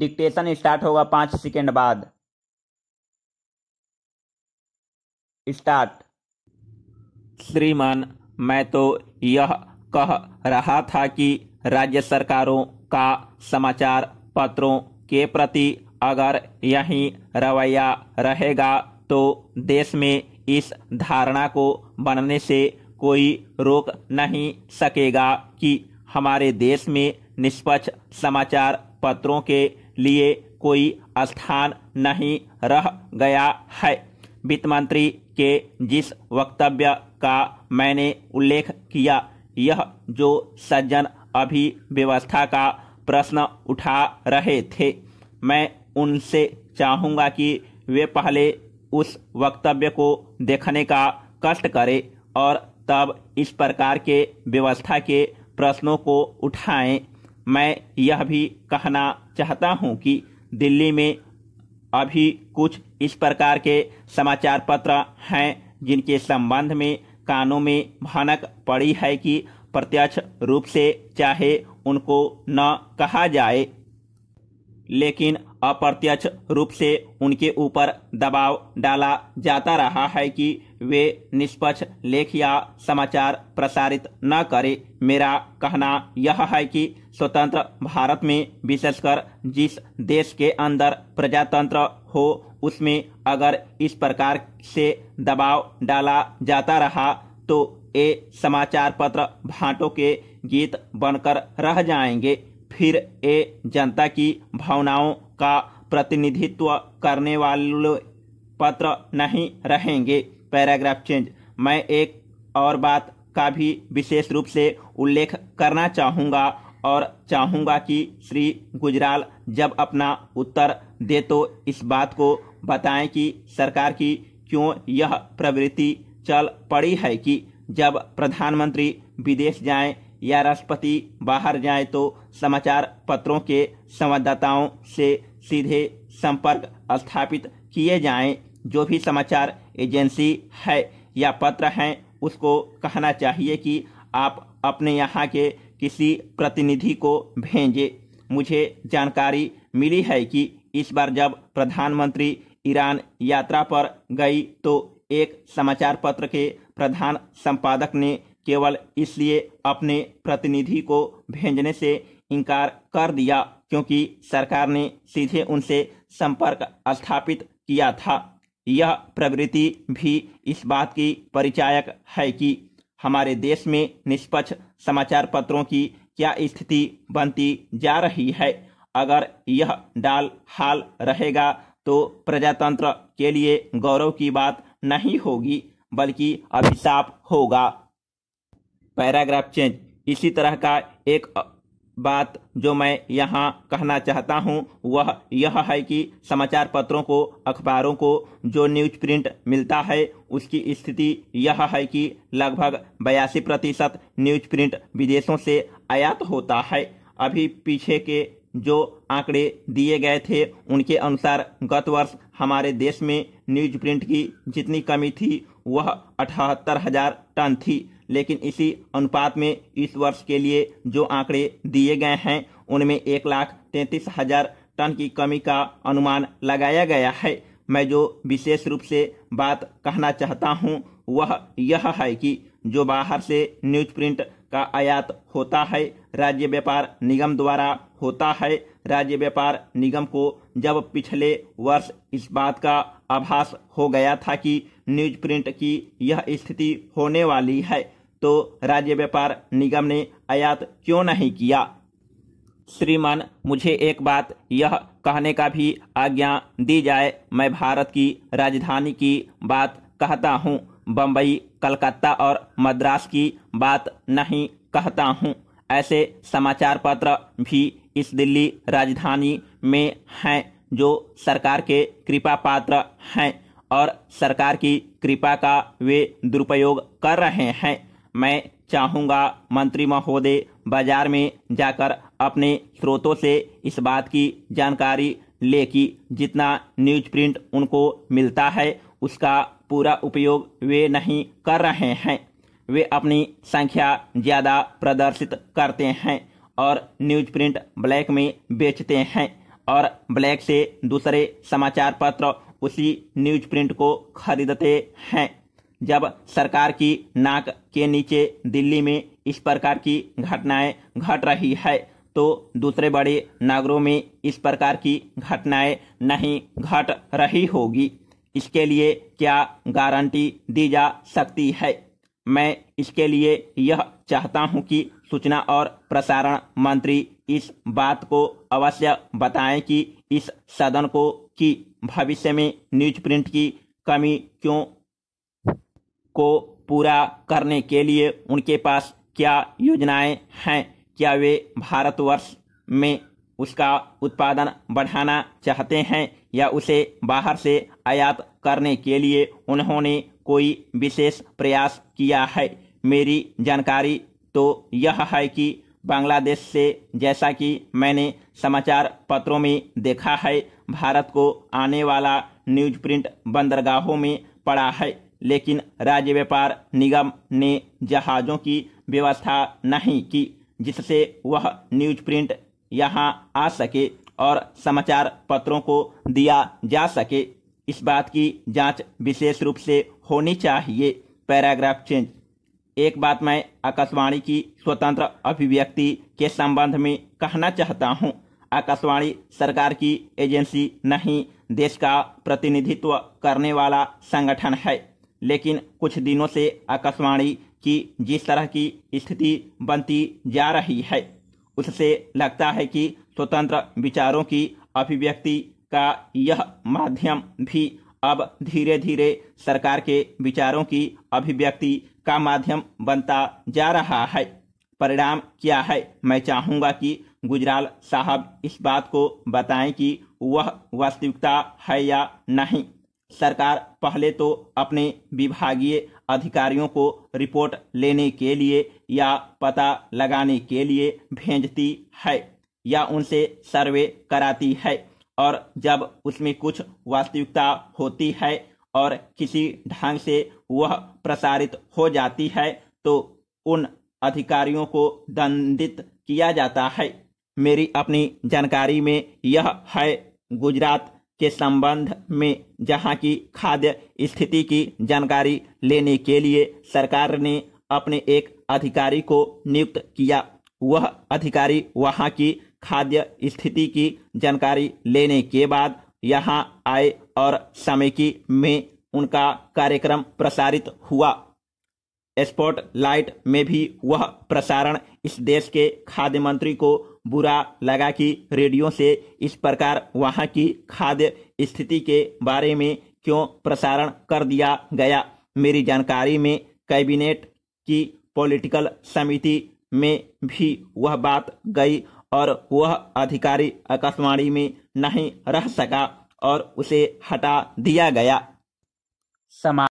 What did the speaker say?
dictation start होगा पांच second बाद स्टार्ट श्रीमान मैं तो यह कह रहा था कि राज्य सरकारों का समाचार पत्रों के प्रति अगर यही रवैया रहेगा तो देश में इस धारणा को बनने से कोई रोक नहीं सकेगा कि हमारे देश में निष्पक्ष समाचार पत्रों के लिए कोई स्थान नहीं रह गया है वित्त मंत्री के जिस वक्तव्य का मैंने उल्लेख किया यह जो सज्जन अभी व्यवस्था का प्रश्न उठा रहे थे मैं उनसे चाहूँगा कि वे पहले उस वक्तव्य को देखने का कष्ट करें और तब इस प्रकार के व्यवस्था के प्रश्नों को उठाएं मैं यह भी कहना चाहता हूं कि दिल्ली में अभी कुछ इस प्रकार के समाचार पत्र हैं जिनके संबंध में कानों में भनक पड़ी है कि प्रत्यक्ष रूप से चाहे उनको न कहा जाए लेकिन अप्रत्यक्ष रूप से उनके ऊपर दबाव डाला जाता रहा है कि वे निष्पक्ष लेख या समाचार प्रसारित न करें मेरा कहना यह है कि स्वतंत्र भारत में विशेषकर जिस देश के अंदर प्रजातंत्र हो उसमें अगर इस प्रकार से दबाव डाला जाता रहा तो ये समाचार पत्र भांटों के गीत बनकर रह जाएंगे फिर ये जनता की भावनाओं का प्रतिनिधित्व करने वाले पत्र नहीं रहेंगे पैराग्राफ चेंज मैं एक और बात का भी विशेष रूप से उल्लेख करना चाहूँगा और चाहूँगा कि श्री गुजराल जब अपना उत्तर दे तो इस बात को बताएं कि सरकार की क्यों यह प्रवृत्ति चल पड़ी है कि जब प्रधानमंत्री विदेश जाएं या राष्ट्रपति बाहर जाएं तो समाचार पत्रों के संवाददाताओं से सीधे संपर्क स्थापित किए जाएं जो भी समाचार एजेंसी है या पत्र हैं उसको कहना चाहिए कि आप अपने यहाँ के किसी प्रतिनिधि को भेजे मुझे जानकारी मिली है कि इस बार जब प्रधानमंत्री ईरान यात्रा पर गई तो एक समाचार पत्र के प्रधान संपादक ने केवल इसलिए अपने प्रतिनिधि को भेजने से इनकार कर दिया क्योंकि सरकार ने सीधे उनसे संपर्क स्थापित किया था यह प्रवृत्ति भी इस बात की परिचायक है कि हमारे देश में निष्पक्ष समाचार पत्रों की क्या स्थिति बनती जा रही है अगर यह डाल हाल रहेगा तो प्रजातंत्र के लिए गौरव की बात नहीं होगी बल्कि अभिशाप होगा पैराग्राफ चेंज इसी तरह का एक बात जो मैं यहाँ कहना चाहता हूँ वह यह है कि समाचार पत्रों को अखबारों को जो न्यूज प्रिंट मिलता है उसकी स्थिति यह है कि लगभग बयासी प्रतिशत न्यूज प्रिंट विदेशों से आयात होता है अभी पीछे के जो आंकड़े दिए गए थे उनके अनुसार गत वर्ष हमारे देश में न्यूज प्रिंट की जितनी कमी थी वह अठहत्तर हजार टन थी लेकिन इसी अनुपात में इस वर्ष के लिए जो आंकड़े दिए गए हैं उनमें एक लाख तैंतीस हजार टन की कमी का अनुमान लगाया गया है मैं जो विशेष रूप से बात कहना चाहता हूँ वह यह है कि जो बाहर से न्यूज प्रिंट का आयात होता है राज्य व्यापार निगम द्वारा होता है राज्य व्यापार निगम को जब पिछले वर्ष इस बात का आभास हो गया था कि न्यूज प्रिंट की यह स्थिति होने वाली है तो राज्य व्यापार निगम ने आयात क्यों नहीं किया श्रीमान मुझे एक बात यह कहने का भी आज्ञा दी जाए मैं भारत की राजधानी की बात कहता हूँ बम्बई कलकत्ता और मद्रास की बात नहीं कहता हूँ ऐसे समाचार पत्र भी इस दिल्ली राजधानी में हैं जो सरकार के कृपा पात्र हैं और सरकार की कृपा का वे दुरुपयोग कर रहे हैं मैं चाहूँगा मंत्री महोदय बाजार में जाकर अपने स्रोतों से इस बात की जानकारी ले कि जितना न्यूज प्रिंट उनको मिलता है उसका पूरा उपयोग वे नहीं कर रहे हैं वे अपनी संख्या ज़्यादा प्रदर्शित करते हैं और न्यूज प्रिंट ब्लैक में बेचते हैं और ब्लैक से दूसरे समाचार पत्र उसी न्यूज प्रिंट को खरीदते हैं जब सरकार की नाक के नीचे दिल्ली में इस प्रकार की घटनाएं घट रही है तो दूसरे बड़े नगरों में इस प्रकार की घटनाएं नहीं घट रही होगी इसके लिए क्या गारंटी दी जा सकती है मैं इसके लिए यह चाहता हूं कि सूचना और प्रसारण मंत्री इस बात को अवश्य बताएं कि इस सदन को कि भविष्य में न्यूज प्रिंट की कमी क्यों को पूरा करने के लिए उनके पास क्या योजनाएं हैं क्या वे भारतवर्ष में उसका उत्पादन बढ़ाना चाहते हैं या उसे बाहर से आयात करने के लिए उन्होंने कोई विशेष प्रयास किया है मेरी जानकारी तो यह है कि बांग्लादेश से जैसा कि मैंने समाचार पत्रों में देखा है भारत को आने वाला न्यूज प्रिंट बंदरगाहों में पड़ा है लेकिन राज्य व्यापार निगम ने जहाज़ों की व्यवस्था नहीं की जिससे वह न्यूज प्रिंट यहाँ आ सके और समाचार पत्रों को दिया जा सके इस बात की जांच विशेष रूप से होनी चाहिए पैराग्राफ चेंज एक बात मैं आकाशवाणी की स्वतंत्र अभिव्यक्ति के संबंध में कहना चाहता हूँ आकाशवाणी सरकार की एजेंसी नहीं देश का प्रतिनिधित्व करने वाला संगठन है लेकिन कुछ दिनों से आकाशवाणी की जिस तरह की स्थिति बनती जा रही है उससे लगता है कि स्वतंत्र विचारों की अभिव्यक्ति का यह माध्यम भी अब धीरे धीरे सरकार के विचारों की अभिव्यक्ति का माध्यम बनता जा रहा है परिणाम क्या है मैं चाहूँगा कि गुजराल साहब इस बात को बताएं कि वह वास्तविकता है या नहीं सरकार पहले तो अपने विभागीय अधिकारियों को रिपोर्ट लेने के लिए या पता लगाने के लिए भेजती है या उनसे सर्वे कराती है और जब उसमें कुछ वास्तविकता होती है और किसी ढंग से वह प्रसारित हो जाती है तो उन अधिकारियों को दंडित किया जाता है मेरी अपनी जानकारी में यह है गुजरात के संबंध में जहां की खाद्य स्थिति की जानकारी लेने के लिए सरकार ने अपने एक अधिकारी को नियुक्त किया वह अधिकारी वहां की खाद्य स्थिति की जानकारी लेने के बाद यहां आए और की में उनका कार्यक्रम प्रसारित हुआ स्पॉटलाइट में भी वह प्रसारण इस देश के खाद्य मंत्री को बुरा लगा कि रेडियो से इस प्रकार वहां की खाद्य स्थिति के बारे में क्यों प्रसारण कर दिया गया मेरी जानकारी में कैबिनेट की पॉलिटिकल समिति में भी वह बात गई और वह अधिकारी आकाशवाणी में नहीं रह सका और उसे हटा दिया गया समाज